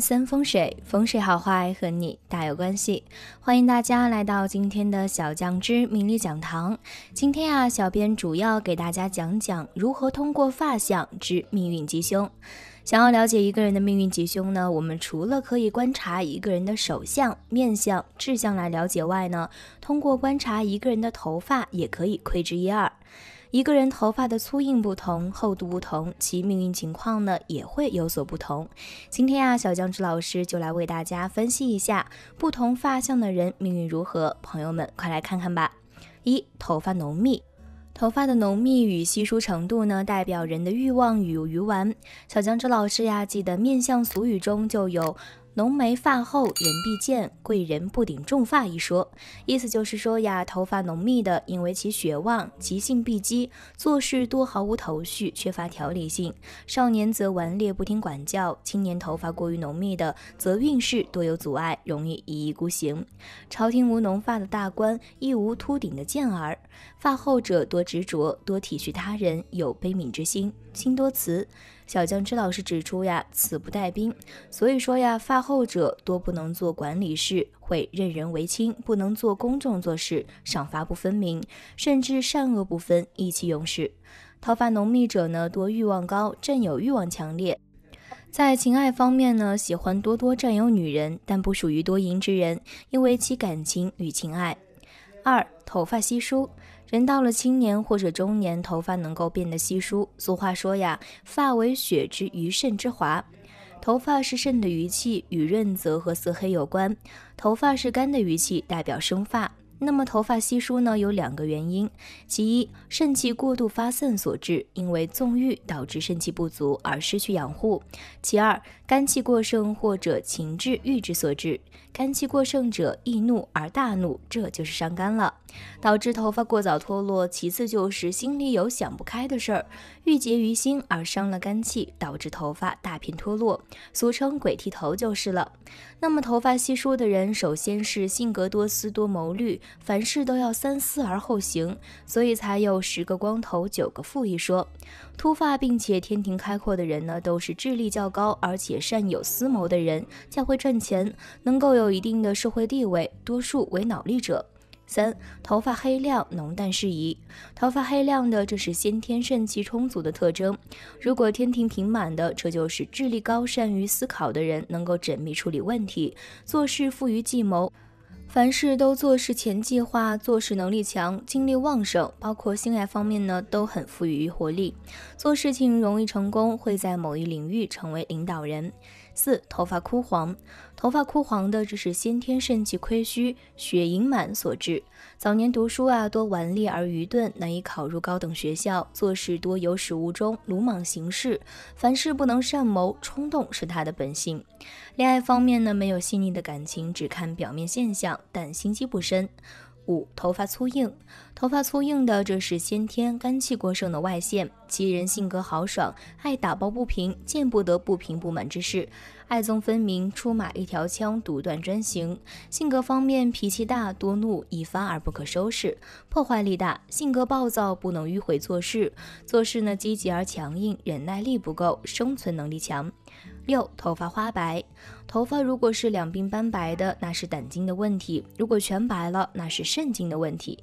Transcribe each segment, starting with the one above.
三风水，风水好坏和你大有关系。欢迎大家来到今天的小将之命理讲堂。今天呀，小编主要给大家讲讲如何通过发相知命运吉凶。想要了解一个人的命运吉凶呢，我们除了可以观察一个人的手相、面相、志向来了解外呢，通过观察一个人的头发也可以窥知一二。一个人头发的粗硬不同，厚度不同，其命运情况呢也会有所不同。今天呀，小江之老师就来为大家分析一下不同发相的人命运如何，朋友们快来看看吧。一、头发浓密，头发的浓密与稀疏程度呢，代表人的欲望与鱼丸。小江之老师呀，记得面相俗语中就有。浓眉发厚人必健，贵人不顶重发一说，意思就是说呀，头发浓密的，因为其血旺，急性必激，做事多毫无头绪，缺乏条理性。少年则顽劣不听管教，青年头发过于浓密的，则运势多有阻碍，容易一意孤行。朝廷无浓发的大官，亦无秃顶的健儿。发厚者多执着，多体恤他人，有悲悯之心，心多慈。小江之老师指出呀，此不带兵，所以说呀，发后者多不能做管理事，会任人唯亲，不能做公众做事，赏罚不分明，甚至善恶不分，意气用事。头发浓密者呢，多欲望高，占有欲望强烈，在情爱方面呢，喜欢多多占有女人，但不属于多淫之人，因为其感情与情爱。二、头发稀疏，人到了青年或者中年，头发能够变得稀疏。俗话说呀，发为血之余，肾之华。头发是肾的余气与润泽和色黑有关，头发是肝的余气，代表生发。那么头发稀疏呢？有两个原因：其一，肾气过度发散所致，因为纵欲导致肾气不足而失去养护；其二，肝气过盛或者情志郁滞所致。肝气过盛者易怒而大怒，这就是伤肝了。导致头发过早脱落，其次就是心里有想不开的事儿，郁结于心而伤了肝气，导致头发大片脱落，俗称“鬼剃头”就是了。那么，头发稀疏的人，首先是性格多思多谋虑，凡事都要三思而后行，所以才有十个光头九个富一说。秃发并且天庭开阔的人呢，都是智力较高，而且善有思谋的人，较会赚钱，能够有一定的社会地位，多数为脑力者。三、头发黑亮浓淡适宜。头发黑亮的，这是先天肾气充足的特征。如果天庭平满的，这就是智力高、善于思考的人，能够缜密处理问题，做事富于计谋，凡事都做事前计划，做事能力强，精力旺盛，包括性爱方面呢，都很富于活力，做事情容易成功，会在某一领域成为领导人。四、头发枯黄，头发枯黄的这是先天肾气亏虚、血盈满所致。早年读书啊，多顽劣而愚钝，难以考入高等学校，做事多有始无终，鲁莽行事，凡事不能善谋，冲动是他的本性。恋爱方面呢，没有细腻的感情，只看表面现象，但心机不深。五头发粗硬，头发粗硬的，这是先天肝气过盛的外现。其人性格豪爽，爱打抱不平，见不得不平不满之事，爱憎分明，出马一条枪，独断专行。性格方面，脾气大多怒一发而不可收拾，破坏力大，性格暴躁，不能迂回做事。做事呢，积极而强硬，忍耐力不够，生存能力强。六、头发花白，头发如果是两鬓斑白的，那是胆经的问题；如果全白了，那是肾经的问题。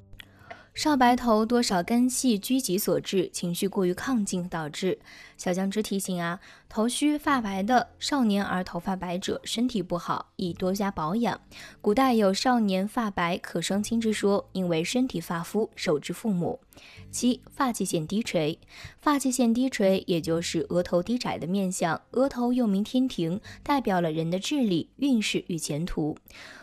少白头多少肝气聚集所致，情绪过于亢进导致。小江之提醒啊，头须发白的少年而头发白者身体不好，宜多加保养。古代有少年发白可生亲之说，因为身体发肤受之父母。七发际线低垂，发际线低垂也就是额头低窄的面相。额头又名天庭，代表了人的智力、运势与前途。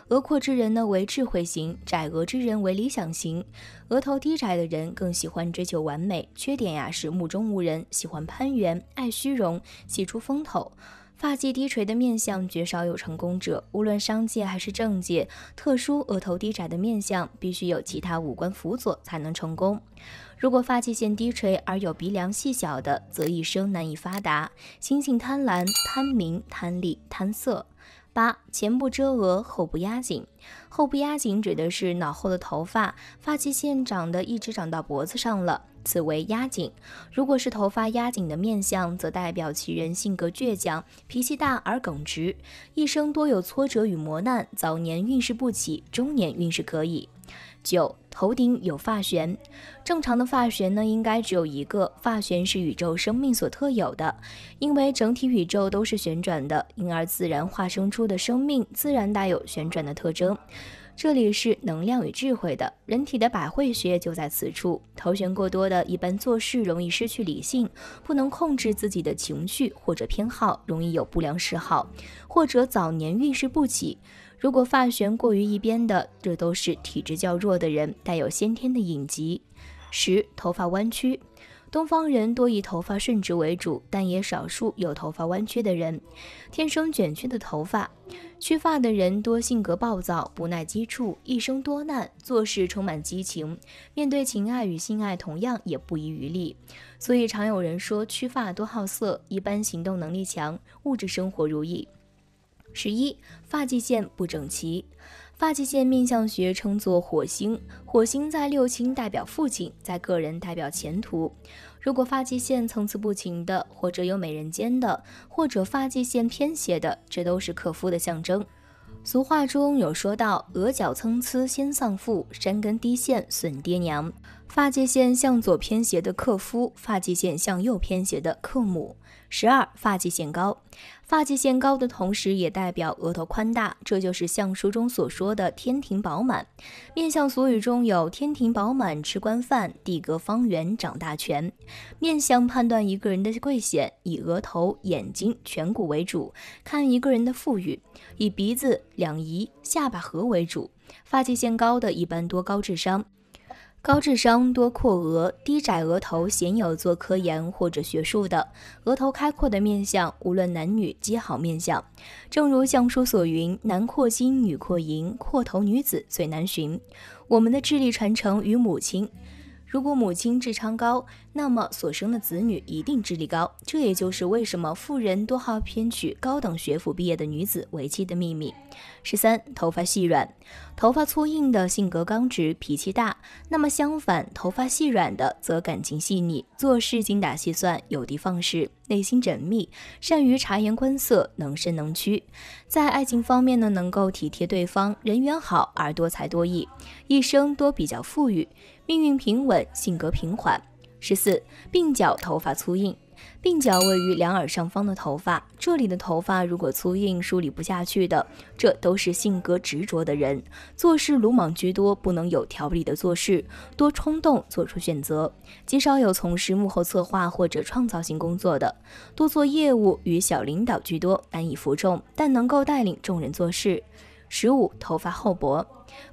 额阔之人呢为智慧型，窄额之人为理想型。额头低窄的人更喜欢追求完美，缺点呀是目中无人，喜欢攀援，爱虚荣，喜出风头。发际低垂的面相绝少有成功者，无论商界还是政界。特殊额头低窄的面相，必须有其他五官辅佐才能成功。如果发际线低垂而有鼻梁细小的，则一生难以发达，心性贪婪、贪名、贪利、贪色。八前不遮额，后不压颈。后不压颈指的是脑后的头发发际线长得一直长到脖子上了。此为压紧，如果是头发压紧的面相，则代表其人性格倔强，脾气大而耿直，一生多有挫折与磨难，早年运势不起，中年运势可以。九，头顶有发旋，正常的发旋呢，应该只有一个发旋是宇宙生命所特有的，因为整体宇宙都是旋转的，因而自然化生出的生命自然带有旋转的特征。这里是能量与智慧的人体的百会穴就在此处。头旋过多的一般做事容易失去理性，不能控制自己的情绪或者偏好，容易有不良嗜好，或者早年运势不起。如果发旋过于一边的，这都是体质较弱的人带有先天的隐疾。十、头发弯曲。东方人多以头发顺直为主，但也少数有头发弯曲的人。天生卷曲的头发，曲发的人多性格暴躁，不耐接触，一生多难，做事充满激情。面对情爱与性爱，同样也不遗余力。所以常有人说，曲发多好色，一般行动能力强，物质生活如意。十一，发际线不整齐。发际线面相学称作火星，火星在六亲代表父亲，在个人代表前途。如果发际线层次不齐的，或者有美人尖的，或者发际线偏斜的，这都是克夫的象征。俗话中有说到：“额角参差先丧父，山根低陷损爹娘。”发际线向左偏斜的克夫，发际线向右偏斜的克母。十二发际线高，发际线高的同时，也代表额头宽大，这就是像书中所说的“天庭饱满”。面相俗语中有“天庭饱满吃官饭，地阁方圆掌大权”。面相判断一个人的贵显，以额头、眼睛、颧骨为主；看一个人的富裕，以鼻子、两仪、下巴颌为主。发际线高的一般多高智商？高智商多阔额，低窄额头，鲜有做科研或者学术的。额头开阔的面相，无论男女皆好面相。正如相书所云：“男阔金，女阔银，阔头女子最难寻。”我们的智力传承与母亲。如果母亲智商高，那么所生的子女一定智力高。这也就是为什么富人多好偏娶高等学府毕业的女子为妻的秘密。十三，头发细软，头发粗硬的性格刚直，脾气大；那么相反，头发细软的则感情细腻，做事精打细算，有的放矢。内心缜密，善于察言观色，能伸能屈。在爱情方面呢，能够体贴对方，人缘好而多才多艺，一生多比较富裕，命运平稳，性格平缓。十四，鬓角头发粗硬。鬓角位于两耳上方的头发，这里的头发如果粗硬、梳理不下去的，这都是性格执着的人，做事鲁莽居多，不能有条理的做事，多冲动做出选择，极少有从事幕后策划或者创造性工作的，多做业务与小领导居多，难以服众，但能够带领众人做事。十五，头发厚薄，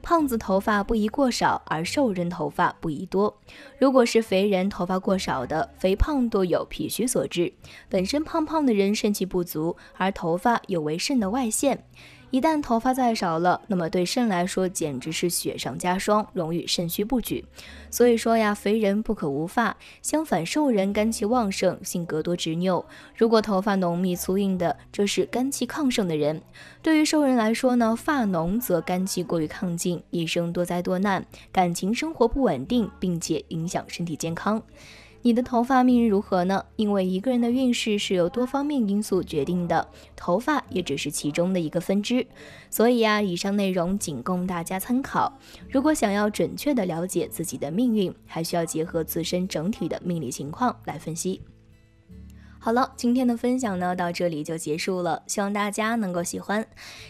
胖子头发不宜过少，而瘦人头发不宜多。如果是肥人头发过少的，肥胖多有脾虚所致，本身胖胖的人肾气不足，而头发有为肾的外现。一旦头发再少了，那么对肾来说简直是雪上加霜，容易肾虚不举。所以说呀，肥人不可无发，相反，瘦人肝气旺盛，性格多执拗。如果头发浓密粗硬的，这是肝气亢盛的人。对于瘦人来说呢，发浓则肝气过于亢进，一生多灾多难，感情生活不稳定，并且影响身体健康。你的头发命运如何呢？因为一个人的运势是由多方面因素决定的，头发也只是其中的一个分支。所以啊，以上内容仅供大家参考。如果想要准确的了解自己的命运，还需要结合自身整体的命理情况来分析。好了，今天的分享呢到这里就结束了，希望大家能够喜欢。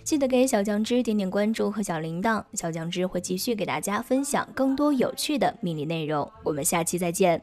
记得给小酱汁点点关注和小铃铛，小酱汁会继续给大家分享更多有趣的命理内容。我们下期再见。